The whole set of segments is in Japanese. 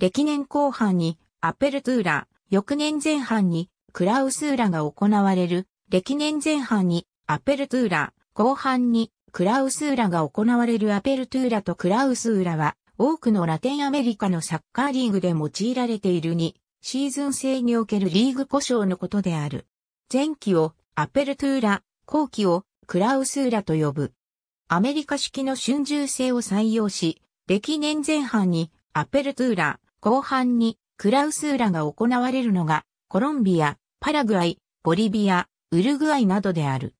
歴年後半にアペルトゥーラ、翌年前半にクラウスーラが行われる、歴年前半にアペルトゥーラ、後半にクラウスーラが行われるアペルトゥーラとクラウスーラは、多くのラテンアメリカのサッカーリーグで用いられている2シーズン制におけるリーグ故障のことである。前期をアペルトゥーラ、後期をクラウスーラと呼ぶ。アメリカ式の春秋制を採用し、歴年前半にアペルトゥーラ、後半にクラウスーラが行われるのがコロンビア、パラグアイ、ボリビア、ウルグアイなどである。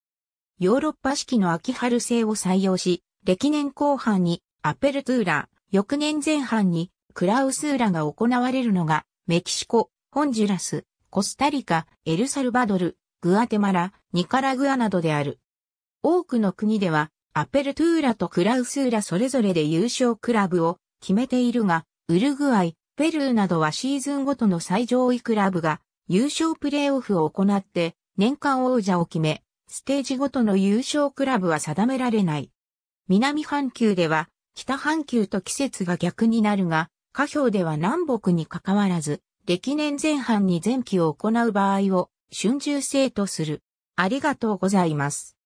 ヨーロッパ式の秋春制を採用し、歴年後半にアペルトゥーラ、翌年前半にクラウスーラが行われるのがメキシコ、ホンジュラス、コスタリカ、エルサルバドル、グアテマラ、ニカラグアなどである。多くの国ではアペルトゥーラとクラウスーラそれぞれで優勝クラブを決めているが、ウルグアイ、ペルーなどはシーズンごとの最上位クラブが優勝プレーオフを行って年間王者を決め、ステージごとの優勝クラブは定められない。南半球では北半球と季節が逆になるが、下表では南北に関わらず、歴年前半に前期を行う場合を春秋制とする。ありがとうございます。